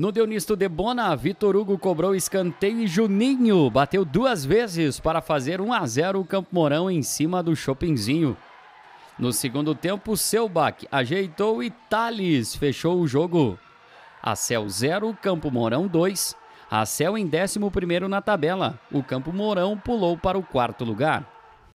No Deunisto de Bona, Vitor Hugo cobrou escanteio e Juninho bateu duas vezes para fazer 1 a 0 o Campo Mourão em cima do Chopinzinho. No segundo tempo, Selbach ajeitou e Thales fechou o jogo. A Cel 0, Campo Mourão 2. A Cel em 11 na tabela. O Campo Mourão pulou para o quarto lugar.